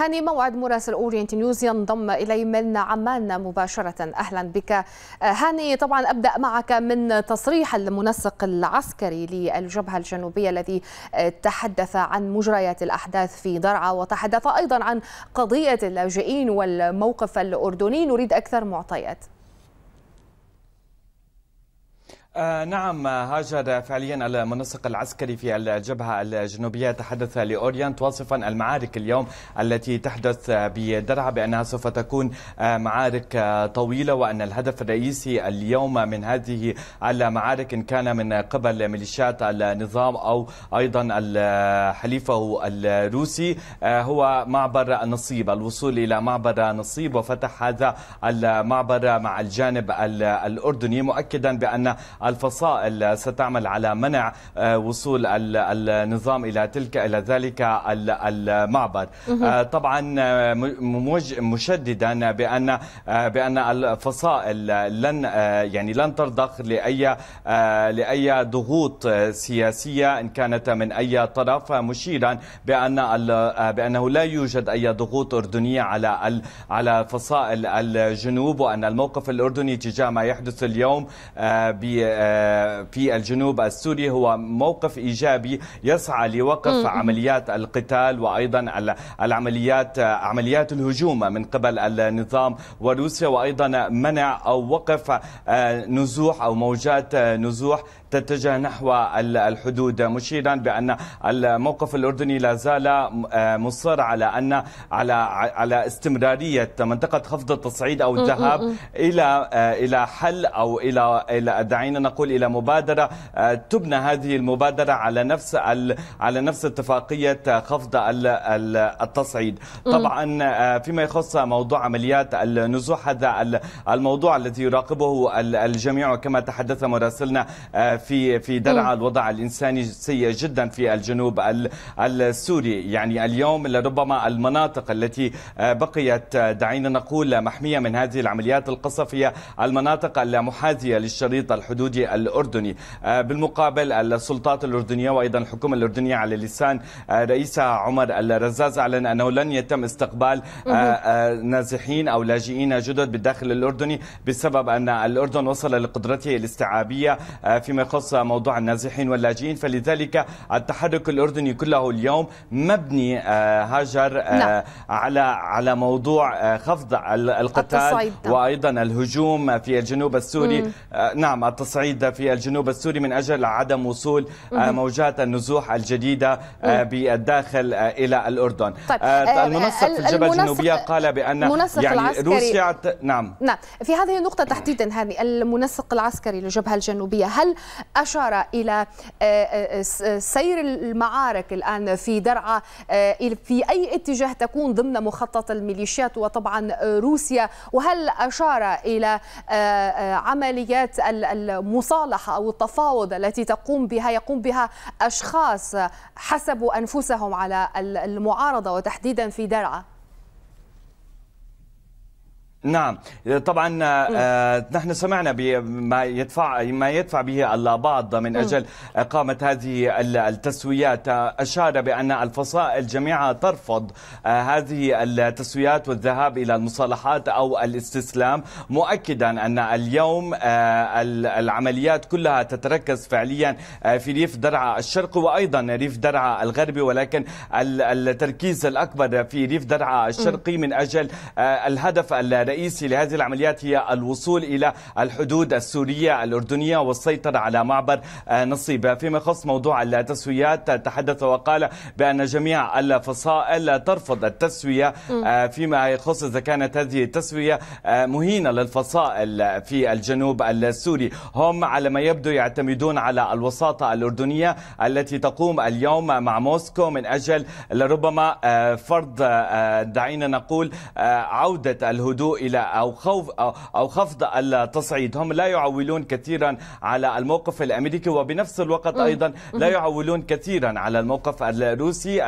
هاني موعد مراسل أورينت نيوز ينضم إلي من عمان مباشرة أهلا بك آه، هاني طبعا أبدأ معك من تصريح المنسق العسكري للجبهة الجنوبية الذي آه، تحدث عن مجريات الأحداث في درعا وتحدث أيضا عن قضية اللاجئين والموقف الأردني نريد أكثر معطيات آه، نعم آه، هاجر فعليا المنسق العسكري في الجبهة الجنوبية تحدث لأورينت واصفا المعارك اليوم التي تحدث بدرعة بأنها سوف تكون آه، معارك طويلة وأن الهدف الرئيسي اليوم من هذه المعارك إن كان من قبل ميليشيات النظام أو أيضا حليفه الروسي هو معبر نصيب الوصول إلى معبر نصيب وفتح هذا المعبر مع الجانب الأردني مؤكدا بأن الفصائل ستعمل على منع آه، وصول النظام إلى تلك إلى ذلك المعبر آه، طبعا آه، مشددا بأن بأن الفصائل لن يعني لن ترضخ لأي لأي ضغوط سياسية إن كانت من أي طرف مشيرا بأن بأنه لا يوجد أي ضغوط أردنية على على فصائل الجنوب وأن الموقف الأردني تجاه ما يحدث اليوم آه، في الجنوب السوري هو موقف إيجابي يسعى لوقف عمليات القتال وأيضا العمليات آه، عمليات الهجوم من قبل النظام وروسيا وأيضا منع أو وقف آه، نزوح أو موجات نزوح تتجه نحو الحدود مشيرا بان الموقف الاردني لا زال آه، مصر على ان على على استمراريه منطقه خفض التصعيد او الذهاب الى آه، الى حل او الى الى دعينا نقول الى مبادره آه، تبنى هذه المبادره على نفس على نفس اتفاقيه خفض التصعيد طبعا فيما يخص موضوع عمليات النزوح هذا الموضوع الذي يراقبه الجميع وكما تحدث مراسلنا في في درعا الوضع الانساني سيء جدا في الجنوب السوري يعني اليوم لربما المناطق التي آه، بقيت آه، دعينا نقول محميه من هذه العمليات القصفيه المناطق المحاذيه للشريط الحدودي الاردني آه، بالمقابل السلطات الاردنيه وايضا الحكومه الاردنيه على لسان رئيسها عمر الرزاز اعلن انه لن يتم استقبال نازحين او لاجئين جدد بالداخل الاردني بسبب ان الاردن وصل لقدرته الاستيعابيه فيما يخص موضوع النازحين واللاجئين فلذلك التحرك الأردني كله اليوم مبني آه، هاجر آه، نعم. على على موضوع آه، خفض القتال نعم. وأيضا الهجوم في الجنوب السوري نعم التصعيد في الجنوب السوري من أجل عدم وصول موجات النزوح الجديدة بالداخل إلى الأردن طيب. المنسق في الجبهة الجنوبية قال بأن يعني العسكري. روسيا نعم نعم في هذه النقطة تحديدا هذه المنسق العسكري للجبهة الجنوبية هل أشار إلى آه، آه، آه، سير المعارك الآن في درعا في أي اتجاه تكون ضمن مخطط الميليشيات وطبعا روسيا وهل أشار إلى عمليات المصالحة أو التفاوض التي تقوم بها يقوم بها أشخاص حسبوا أنفسهم على المعارضة وتحديدا في درعا نعم طبعا آه, آه، نحن سمعنا بما يدفع ما يدفع به البعض من اجل اقامه هذه التسويات اشار بان الفصائل جميعها ترفض آه هذه التسويات والذهاب الى المصالحات او الاستسلام مؤكدا ان اليوم آه العمليات كلها تتركز فعليا آه، في ريف درعا الشرقي وايضا ريف درعا الغربي ولكن التركيز الاكبر في ريف درعا الشرقي من اجل آه، الهدف الرئيسي لهذه العمليات هي الوصول إلى الحدود السورية الأردنية والسيطرة على معبر آه، نصيب فيما يخص موضوع التسويات تحدث وقال بأن جميع الفصائل ترفض التسوية آه، فيما يخص إذا كانت هذه التسوية آه، مهينة للفصائل في الجنوب السوري هم على ما يبدو يعتمدون على الوساطة الأردنية التي تقوم اليوم مع موسكو من أجل لربما فرض دعينا نقول عودة الهدوء الى او خوف او خفض التصعيد هم لا يعولون كثيرا على الموقف الامريكي وبنفس الوقت ايضا لا يعولون كثيرا على الموقف الروسي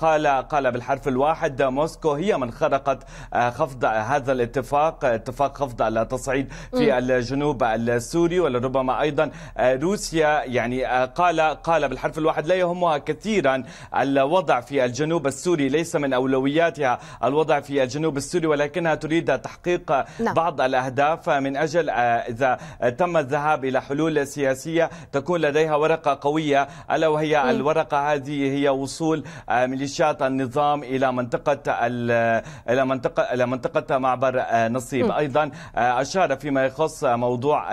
قال قال بالحرف الواحد موسكو هي من خرقت آه، خفض هذا الاتفاق اتفاق خفض التصعيد في الجنوب السوري ولربما ايضا آه، روسيا يعني آه، قال قال بالحرف الواحد لا يهمها كثيرا الوضع في الجنوب السوري ليس من اولوياتها الوضع في الجنوب السوري ولكنها تريد تريد تحقيق نعم. بعض الأهداف من أجل آه، إذا تم الذهاب إلى حلول سياسية تكون لديها ورقة قوية ألا وهي م. الورقة هذه هي وصول آه، ميليشيات النظام إلى منطقة إلى منطقة إلى منطقة معبر آه، نصيب م. أيضا أشار فيما يخص موضوع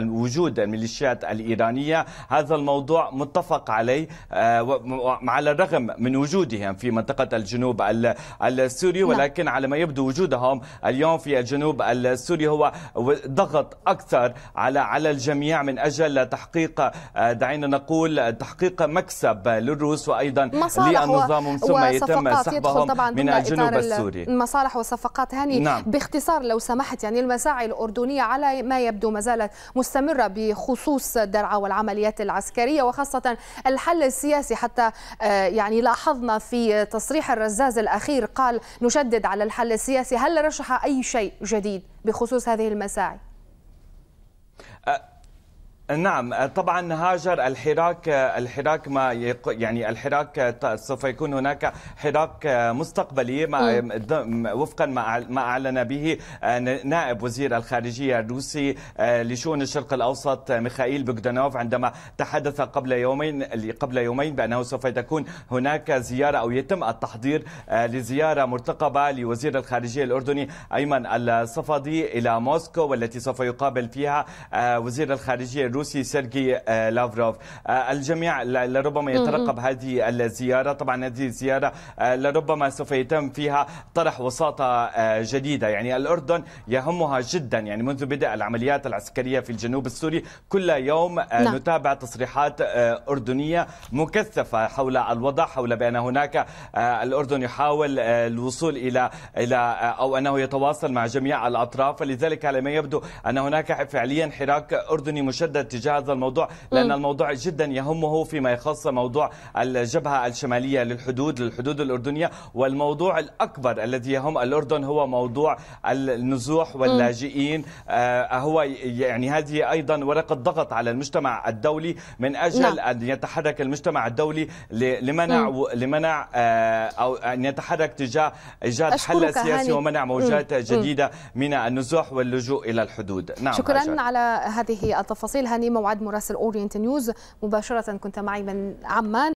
الوجود الميليشيات الإيرانية هذا الموضوع متفق عليه على الرغم من وجودهم في منطقة الجنوب السوري نعم. ولكن على ما يبدو وجودهم معهم اليوم في الجنوب السوري هو ضغط أكثر على على الجميع من أجل تحقيق آه، دعينا نقول تحقيق مكسب للروس وأيضا للنظام ثم يتم سحبهم من الجنوب السوري مصالح وصفقات هاني نعم. باختصار لو سمحت يعني المساعي الأردنية على ما يبدو ما زالت مستمرة بخصوص درعا والعمليات العسكرية وخاصة الحل السياسي حتى آه، يعني لاحظنا في تصريح الرزاز الأخير قال نشدد على الحل السياسي هل هل رشح أي شيء جديد بخصوص هذه المساعي؟ أه، نعم طبعا هاجر الحراك الحراك ما يعني الحراك سوف يكون هناك حراك مستقبلي ما وفقا ما اعلن به نائب وزير الخارجيه الروسي آه، لشؤون الشرق الاوسط ميخائيل بوغدانوف عندما تحدث قبل يومين قبل يومين بانه سوف تكون هناك زياره او يتم التحضير آه، لزياره مرتقبه لوزير الخارجيه الاردني ايمن الصفدي الى موسكو والتي سوف يقابل فيها آه، وزير الخارجيه الروسي سيرجي آه، لافروف آه، الجميع لربما يترقب هذه الزيارة طبعا هذه الزيارة آه، لربما سوف يتم فيها طرح وساطة جديدة يعني الأردن يهمها جدا يعني منذ بدء العمليات العسكرية في الجنوب السوري كل يوم نعم. نتابع تصريحات أردنية مكثفة حول الوضع حول بأن هناك الأردن يحاول الوصول إلى إلى أو أنه يتواصل مع جميع الأطراف فلذلك على ما يبدو أن هناك فعليا حراك أردني مشدد تجاه هذا الموضوع لأن الموضوع جدا يهمه فيما يخص موضوع الجبهة الشمالية للحدود للحدود الأردنية والموضوع الأكبر الذي يهم الأردن هو موضوع النزوح واللاجئين آه هو يعني هذه أيضا ورقة ضغط على المجتمع الدولي من أجل لا. نعم. أن يتحرك المجتمع الدولي لمنع مم. لمنع آه أو أن يتحرك تجاه إيجاد حل سياسي ومنع موجات م. جديدة من النزوح واللجوء إلى الحدود نعم شكرا أجل. على هذه التفاصيل هاني يعني موعد مراسل اورينت نيوز مباشره كنت معي من عمان